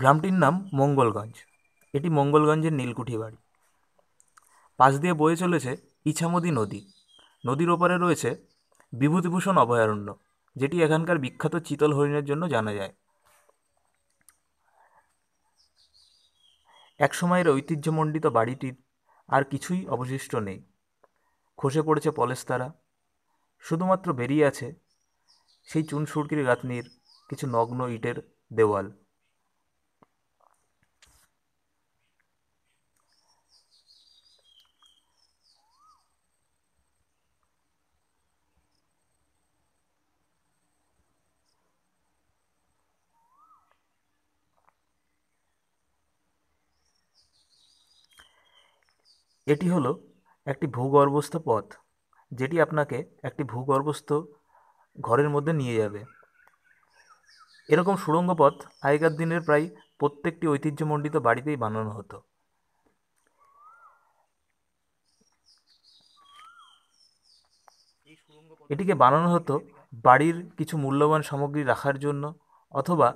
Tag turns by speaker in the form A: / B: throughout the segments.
A: গ্রামটির নাম মঙ্গলগঞ্জ এটি মঙ্গলগঞ্জের নীলকুঠি বাড়ি পাশ দিয়ে বয়ে চলেছে ইছামদি নদী নদীর ওপারে রয়েছে বিভূতিভূষণ অভয়ারণ্য যেটি এখানকার বিখ্যাত চিতল হরিণের জন্য জানা যায় একসময়ের ঐতিহ্যমণ্ডিত বাড়িটির আর কিছুই অবশিষ্ট নেই খসে পড়েছে পলেস্তারা শুধুমাত্র বেরিয়ে আছে সেই চুনসুড়কির গাঁথনির কিছু নগ্ন ইটের দেওয়াল এটি হলো একটি ভূগর্ভস্থ পথ যেটি আপনাকে একটি ভূগর্ভস্থ ঘরের মধ্যে নিয়ে যাবে এরকম সুড়ঙ্গ পথ আগেকার দিনের প্রায় প্রত্যেকটি ঐতিহ্যমণ্ডিত বাড়িতেই বানানো হতো এটিকে বানানো হতো বাড়ির কিছু মূল্যবান সামগ্রী রাখার জন্য অথবা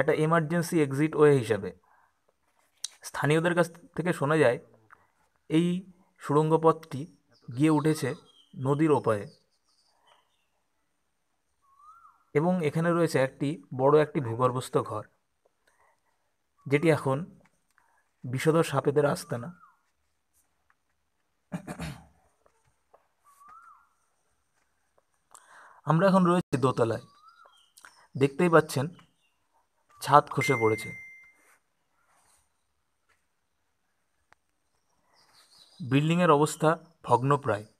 A: একটা এমার্জেন্সি এক্সিট ওয়ে হিসাবে স্থানীয়দের কাছ থেকে শোনা যায় এই সুড়ঙ্গপথটি গিয়ে উঠেছে নদীর ওপারে এবং এখানে রয়েছে একটি বড় একটি ভূগর্ভস্থ ঘর যেটি এখন বিষধর সাপেদের আস্তানা আমরা এখন রয়েছি দোতলায় দেখতেই পাচ্ছেন ছাদ খসে পড়েছে বিল্ডিংয়ের অবস্থা ভগ্নপ্রায় এই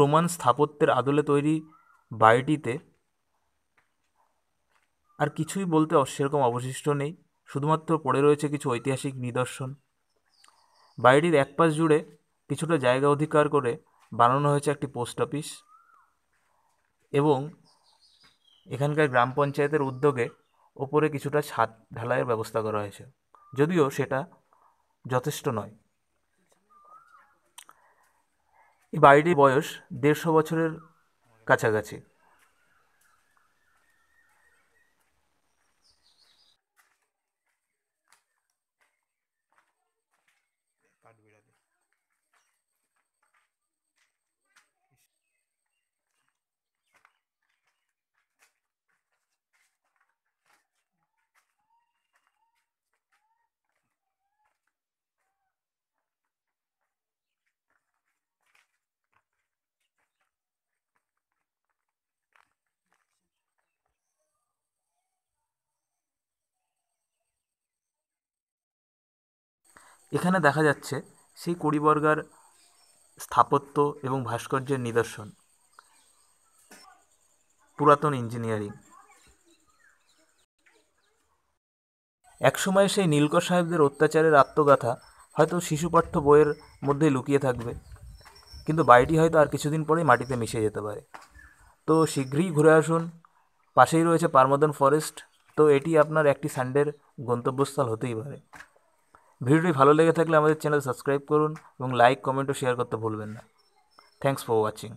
A: রোমান স্থাপত্যের আদলে তৈরি বাড়িটিতে আর কিছুই বলতে সেরকম অবশিষ্ট নেই শুধুমাত্র পড়ে রয়েছে কিছু ঐতিহাসিক নিদর্শন বাড়িটির এক পাশ জুড়ে কিছুটা জায়গা অধিকার করে বানানো হয়েছে একটি পোস্ট অফিস এবং এখানকার গ্রাম পঞ্চায়েতের উদ্যোগে ওপরে কিছুটা ছাদ ঢালাইয়ের ব্যবস্থা করা হয়েছে যদিও সেটা যথেষ্ট নয় এই বাড়িটির বয়স দেড়শো বছরের কাছাকাছি এখানে দেখা যাচ্ছে সেই কুড়িবর্গার স্থাপত্য এবং ভাস্কর্যের নিদর্শন পুরাতন ইঞ্জিনিয়ারিং একসময় সেই নীলকর সাহেবদের অত্যাচারের আত্মগাথা হয়তো শিশুপাঠ্য বইয়ের মধ্যে লুকিয়ে থাকবে কিন্তু বাড়িটি হয়তো আর কিছুদিন পরেই মাটিতে মিশে যেতে পারে তো শীঘ্রই ঘুরে আসুন পাশেই রয়েছে পারমদন ফরেস্ট তো এটি আপনার একটি সানডের গন্তব্যস্থল হতেই পারে ভিডিওটি ভালো লেগে থাকলে আমাদের চ্যানেল সাবস্ক্রাইব করুন এবং লাইক কমেন্ট ও শেয়ার করতে ভুলবেন না থ্যাংকস ফর ওয়াচিং